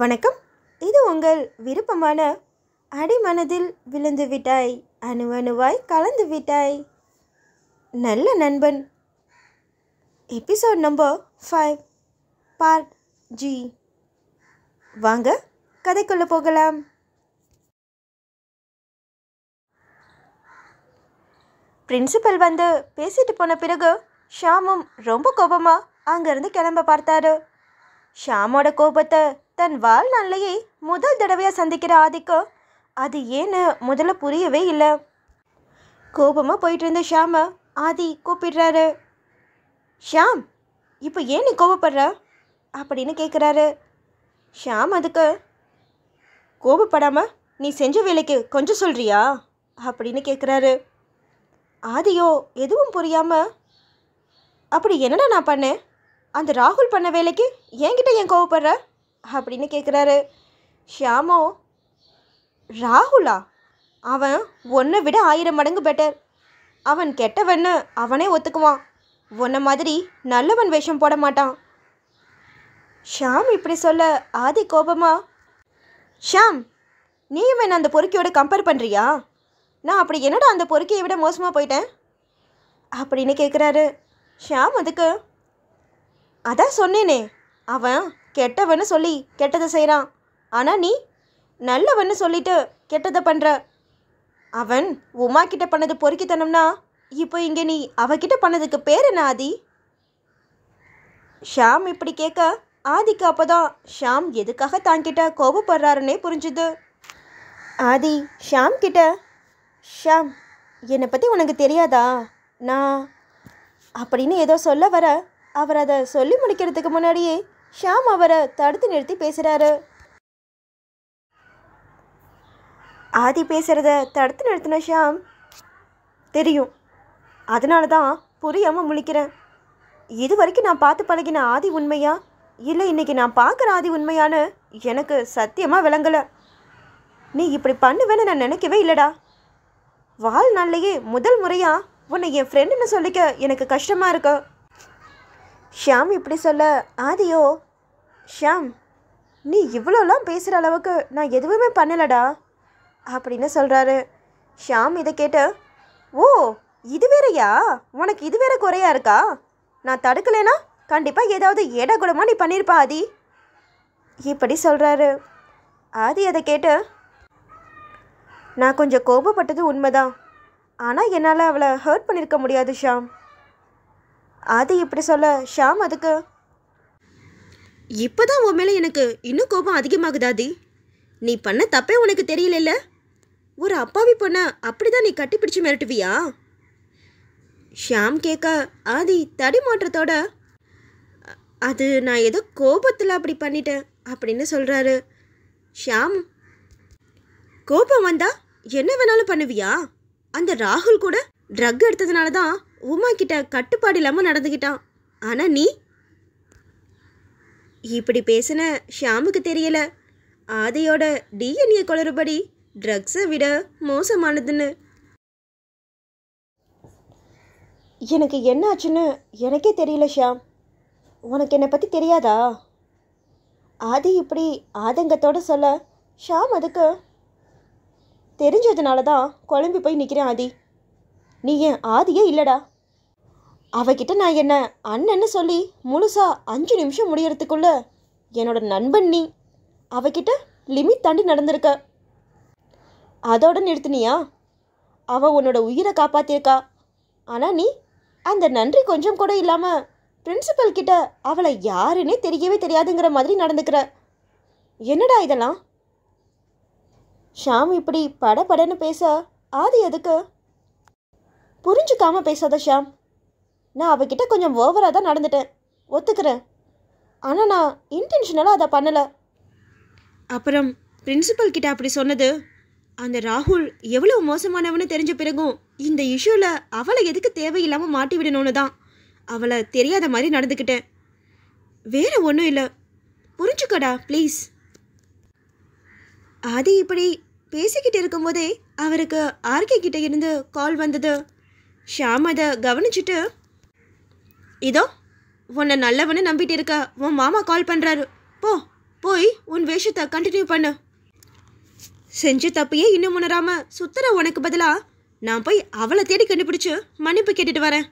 வணக்கம் இது உங்கள் விருப்பமான அடிமனதில் விழுந்து விட்டாய் அணு அணுவாய் கலந்து விட்டாய் நல்ல நண்பன் எபிசோட் நம்பர் ஃபைவ் பார்ட் ஜி வாங்க கதைக்குள்ளே போகலாம் பிரின்சிபல் வந்து பேசிட்டு போன பிறகு ஷாமும் ரொம்ப கோபமாக அங்கேருந்து கிளம்ப பார்த்தாரு ஷாமோட கோபத்தை தன் வாழ்நாளையை முதல் தடவையாக சந்திக்கிற ஆதிக்கு அது ஏன்னு முதல்ல புரியவே இல்லை கோபமாக போயிட்டு இருந்த ஷாமை ஆதி கூப்பிடுறாரு ஷியாம் இப்போ ஏன் நீ கோபப்படுற அப்படின்னு கேட்குறாரு ஷாம் அதுக்கு கோபப்படாமல் நீ செஞ்ச வேலைக்கு கொஞ்சம் சொல்கிறியா அப்படின்னு கேட்குறாரு ஆதியோ எதுவும் புரியாமல் அப்படி என்னடா நான் பண்ணேன் அந்த ராகுல் பண்ண வேலைக்கு என்கிட்ட ஏன் கோவப்படுற அப்படின்னு கேட்குறாரு ஷியாமோ ராகுலா அவன் ஒன்றை விட ஆயிரம் மடங்கு பெட்டர் அவன் கெட்டவன்னு அவனே ஒத்துக்குவான் உன்ன மாதிரி நல்லவன் வேஷம் போட மாட்டான் ஷாம் இப்படி சொல்ல ஆதி கோபமா ஷியாம் நீயும் என்ன அந்த பொறுக்கியோட கம்பேர் பண்ணுறியா நான் அப்படி என்னடா அந்த பொறுக்கியை விட மோசமாக போயிட்டேன் அப்படின்னு கேட்குறாரு ஷியாம் அதுக்கு அதான் சொன்னேனே அவன் கெட்டவன்னு சொல்லி கெட்டதை செய்கிறான் ஆனால் நீ நல்லவன்னு சொல்லிட்டு கெட்டதை பண்ணுற அவன் உமா கிட்ட பண்ணது பொறுக்கித்தனம்னா இப்போ இங்கே நீ அவகிட்ட பண்ணதுக்கு பேர் என்ன ஆதி ஷாம் இப்படி கேட்க ஆதிக்கு அப்போதான் ஷாம் எதுக்காக தான்கிட்ட கோபப்படுறாருன்னே புரிஞ்சுது ஆதி ஷாம் கிட்ட ஷாம் என்னை பற்றி உனக்கு தெரியாதா நான் அப்படின்னு ஏதோ சொல்ல வர அவர் அதை சொல்லி முடிக்கிறதுக்கு முன்னாடியே ஷாம் அவரை தடுத்து நிறுத்தி பேசுகிறாரு ஆதி பேசுகிறத தடுத்து நிறுத்தின ஷாம் தெரியும் அதனால தான் புரியாமல் முழிக்கிறேன் இது வரைக்கும் நான் பார்த்து பழகின ஆதி உண்மையா இல்லை இன்றைக்கி நான் பார்க்குற ஆதி உண்மையான்னு எனக்கு சத்தியமாக விளங்கலை நீ இப்படி பண்ணுவேன்னு நான் நினைக்கவே இல்லைடா வாழ்நாள்லையே முதல் முறையாக உன்னை என் ஃப்ரெண்டுன்னு சொல்லிக்க எனக்கு கஷ்டமாக இருக்கு ஷியாம் இப்படி சொல்ல ஆதியோ ஷியாம் நீ இவ்வளோலாம் பேசுகிற அளவுக்கு நான் எதுவுமே பண்ணலடா அப்படின்னு சொல்கிறாரு ஷியாம் இதை கேட்ட ஓ இது வேறையா உனக்கு இது வேற குறையா இருக்கா நான் தடுக்கலைனா கண்டிப்பாக ஏதாவது எடை நீ பண்ணியிருப்பா ஆதி இப்படி சொல்கிறாரு ஆதி அதை கேட்டு நான் கொஞ்சம் கோபப்பட்டது உண்மைதான் ஆனால் என்னால் அவளை ஹர்ட் பண்ணியிருக்க முடியாது ஷாம் ஆதி இப்படி சொல்ல ஷாம் அதுக்கு இப்போ தான் உன் மேலே எனக்கு இன்னும் கோபம் அதிகமாகுதாதி நீ பண்ண தப்பே உனக்கு தெரியல ஒரு அப்பாவி பொண்ண அப்படி தான் நீ கட்டிப்பிடிச்சு மிரட்டுவியா ஷியாம் கேட்க ஆதி தடி மாற்றத்தோட அது நான் ஏதோ கோபத்தில் அப்படி பண்ணிட்டேன் அப்படின்னு சொல்கிறாரு ஷியாம் கோபம் வந்தா என்ன வேணாலும் பண்ணுவியா அந்த ராகுல் கூட ட்ரக் எடுத்ததுனால தான் உமா கிட்ட கட்டுப்பாடு இல்லாமல் நடந்துக்கிட்டான் ஆனால் நீ இப்படி பேசின ஷியாமுக்கு தெரியல ஆதையோட டிஎன்ஏ குளறுபடி ட்ரக்ஸை விட மோசமானதுன்னு எனக்கு என்ன ஆச்சுன்னு எனக்கே தெரியல ஷியாம் உனக்கு என்னை பற்றி தெரியாதா ஆதி இப்படி ஆதங்கத்தோடு சொல்ல ஷாம் அதுக்கு தெரிஞ்சதுனால தான் குழம்பி போய் நிற்கிறேன் ஆதி நீ என் ஆதியே இல்லடா அவகிட்ட நான் என்ன அண்ணன்னு சொல்லி முழுசாக அஞ்சு நிமிஷம் முடியறதுக்குள்ள என்னோட நண்பன் நீ அவகிட்ட லிமிட் தாண்டி நடந்திருக்க அதோட நிறுத்தினியா அவள் உன்னோட உயிரை காப்பாத்திருக்கா ஆனால் நீ அந்த நன்றி கொஞ்சம் கூட இல்லாமல் பிரின்சிபல் கிட்ட அவளை யாருன்னே தெரியவே தெரியாதுங்கிற மாதிரி நடந்துக்கிற என்னடா இதெல்லாம் ஷாம் இப்படி படபடன்னு பேச ஆதி அதுக்கு புரிஞ்சுக்காம பேசாத ஷியாம் நான் அவகிட்ட கொஞ்சம் ஓவராக தான் நடந்துட்டேன் ஒத்துக்கிறேன் ஆனால் நான் இன்டென்ஷனலாக அதை பண்ணலை அப்புறம் பிரின்சிபல் கிட்ட அப்படி சொன்னது அந்த ராகுல் எவ்வளோ மோசமானவனு தெரிஞ்ச பிறகும் இந்த இஷ்யூவில் அவளை எதுக்கு தேவையில்லாமல் மாட்டி விடணும்னு தான் அவளை தெரியாத மாதிரி நடந்துக்கிட்டேன் வேறு ஒன்றும் இல்லை புரிஞ்சுக்கடா ப்ளீஸ் அது இப்படி பேசிக்கிட்டு இருக்கும்போதே அவருக்கு ஆர்கே கிட்டே இருந்து கால் வந்தது ஷியாம் அதை கவனிச்சுட்டு இதோ உன்னை நல்லவனு நம்பிட்டு இருக்க உன் மாமா கால் பண்ணுறாரு போ போய் உன் வேஷத்தை கண்டினியூ பண்ணு செஞ்ச தப்பையே இன்னும் உணராமல் சுத்தர உனக்கு பதிலாக நான் போய் அவளை தேடி கண்டுபிடிச்சி மன்னிப்பு கேட்டுட்டு வரேன்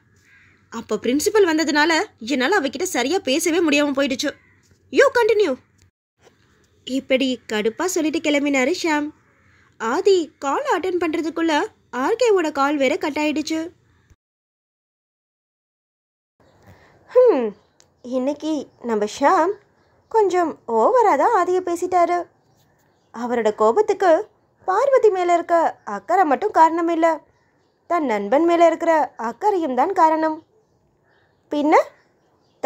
அப்போ பிரின்சிபல் வந்ததுனால என்னால் அவகிட்ட சரியாக பேசவே முடியாமல் போயிடுச்சு யூ கண்டினியூ இப்படி கடுப்பாக சொல்லிட்டு கிளம்பினாரு ஷாம் ஆதி கால் அட்டன் பண்ணுறதுக்குள்ளே ஆர்கேவோட கால் வேற கட் ஆயிடுச்சு இன்னைக்கு நம்ம ஷாம் கொஞ்சம் ஓவராக தான் ஆதியை பேசிட்டாரு அவரோட கோபத்துக்கு பார்வதி மேலே இருக்க அக்கறை மட்டும் காரணம் இல்லை தன் நண்பன் மேலே இருக்கிற அக்கறையும் தான் காரணம் பின்ன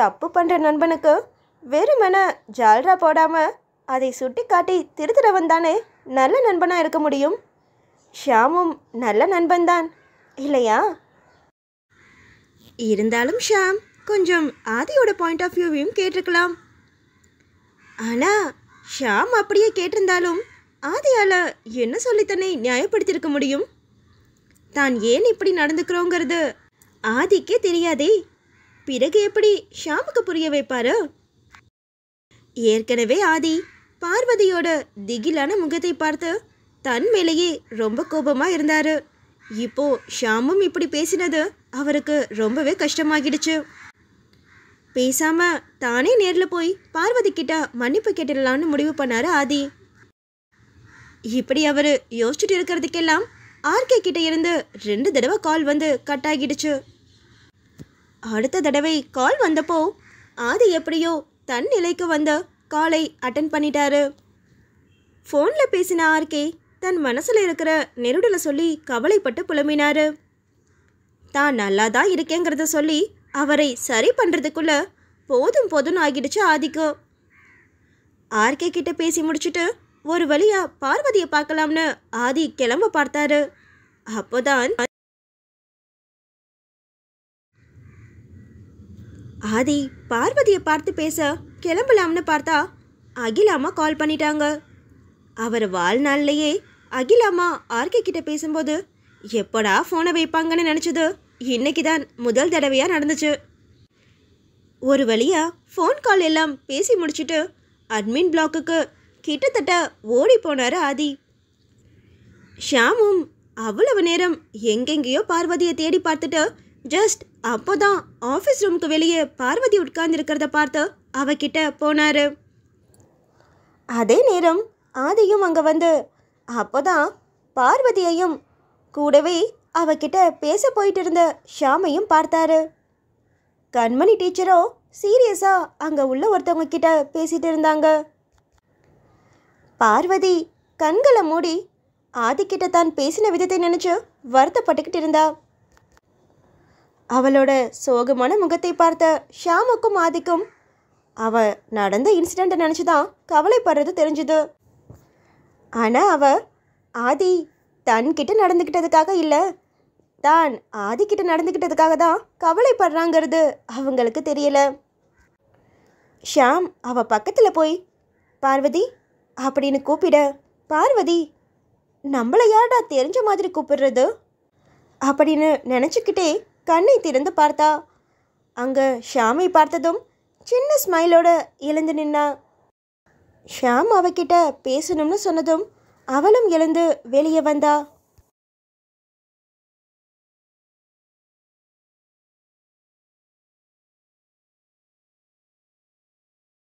தப்பு பண்ணுற நண்பனுக்கு வெறுமென ஜால்ரா போடாமல் அதை சுட்டி காட்டி திருத்துறவன் தானே நல்ல நண்பனாக இருக்க முடியும் ஷாமும் நல்ல நண்பன்தான் இல்லையா இருந்தாலும் ஷாம் கொஞ்சம் ஆதியோட பாயிண்ட் ஆஃப் வியூவையும் கேட்டிருக்கலாம் ஆனால் ஷாம் அப்படியே கேட்டிருந்தாலும் ஆதியால் என்ன சொல்லி தன்னை நியாயப்படுத்தியிருக்க முடியும் தான் ஏன் இப்படி நடந்துக்கிறோங்கிறது ஆதிக்கே தெரியாதே பிறகு எப்படி ஷாமுக்கு புரிய வைப்பாரு ஏற்கனவே ஆதி பார்வதியோட திகிலான முகத்தை பார்த்து தன் மேலேயே ரொம்ப கோபமாக இருந்தார் இப்போ ஷாமும் இப்படி பேசினது அவருக்கு ரொம்பவே கஷ்டமாகிடுச்சு பேசாமல் தானே நேரில் போய் பார்வதி கிட்ட மன்னிப்பு கேட்டுடலான்னு முடிவு பண்ணார் ஆதி இப்படி அவர் யோசிச்சுட்டு இருக்கிறதுக்கெல்லாம் ஆர்கே கிட்ட இருந்து ரெண்டு தடவை கால் வந்து கட் ஆகிடுச்சு அடுத்த தடவை கால் வந்தப்போ ஆதி எப்படியோ தன் நிலைக்கு வந்த காலை அட்டன் பண்ணிட்டாரு ஃபோனில் பேசின ஆர்கே தன் மனசில் இருக்கிற நெருடலை சொல்லி கவலைப்பட்டு புலம்பினார் தான் நல்லா தான் இருக்கேங்கிறத சொல்லி அவரை சரி பண்ணுறதுக்குள்ள போதும் போதும்னு ஆகிடுச்சு ஆதிக்கு ஆர்கே கிட்ட பேசி முடிச்சுட்டு ஒரு வழியாக பார்வதியை பார்க்கலாம்னு ஆதி கிளம்ப பார்த்தாரு அப்போதான் ஆதி பார்வதியை பார்த்து பேச கிளம்பலாம்னு பார்த்தா அகிலாமா கால் பண்ணிட்டாங்க அவர் வாழ்நாள்லையே அகிலாமா ஆர்கே கிட்ட பேசும்போது எப்படா ஃபோனை வைப்பாங்கன்னு நினச்சது இன்னைக்கு தான் முதல் தடவையாக நடந்துச்சு ஒரு வழியாக ஃபோன் கால் எல்லாம் பேசி முடிச்சுட்டு அட்மின் பிளாக்குக்கு கிட்டத்தட்ட ஓடி போனார் ஆதி ஷியாமும் அவ்வளவு நேரம் எங்கெங்கேயோ பார்வதியை தேடி பார்த்துட்டு ஜஸ்ட் அப்போ தான் ஆஃபீஸ் ரூமுக்கு வெளியே பார்வதி உட்கார்ந்துருக்கிறத பார்த்து அவகிட்ட போனார் அதே நேரம் ஆதியும் அங்கே வந்து அப்போ தான் பார்வதியையும் கூடவே அவகிட்ட பேச போயிட்டு இருந்த ஷாமையும் பார்த்தாரு கண்மணி டீச்சரோ சீரியஸாக அங்கே உள்ள ஒருத்தவங்க கிட்ட பேசிகிட்டு இருந்தாங்க பார்வதி கண்களை மூடி ஆதிக்கிட்ட தான் பேசின விதத்தை நினச்சி வருத்தப்பட்டுக்கிட்டு இருந்தா அவளோட சோகமான முகத்தை பார்த்த ஷாமுக்கும் ஆதிக்கும் அவ நடந்த இன்சிடெண்ட்டை நினச்சி தான் கவலைப்படுறது தெரிஞ்சுது ஆனால் அவ ஆதி தன்கிட்ட நடந்துக்கிட்டதுக்காக இல்லை தான் ஆதிக்கிட்ட நடந்துக்கிட்டதுக்காக தான் கவலைப்படுறாங்கிறது அவங்களுக்கு தெரியல ஷாம் அவ பக்கத்தில் போய் பார்வதி அப்படின்னு கூப்பிட பார்வதி நம்மளை யார்டா தெரிஞ்ச மாதிரி கூப்பிடுறது அப்படின்னு நினச்சிக்கிட்டே கண்ணை திறந்து பார்த்தா அங்கே ஷாமை பார்த்ததும் சின்ன ஸ்மைலோட எழுந்து நின்னா ஷாம் அவகிட்ட பேசணும்னு சொன்னதும் அவளும் எழுந்து வெளியே வந்தா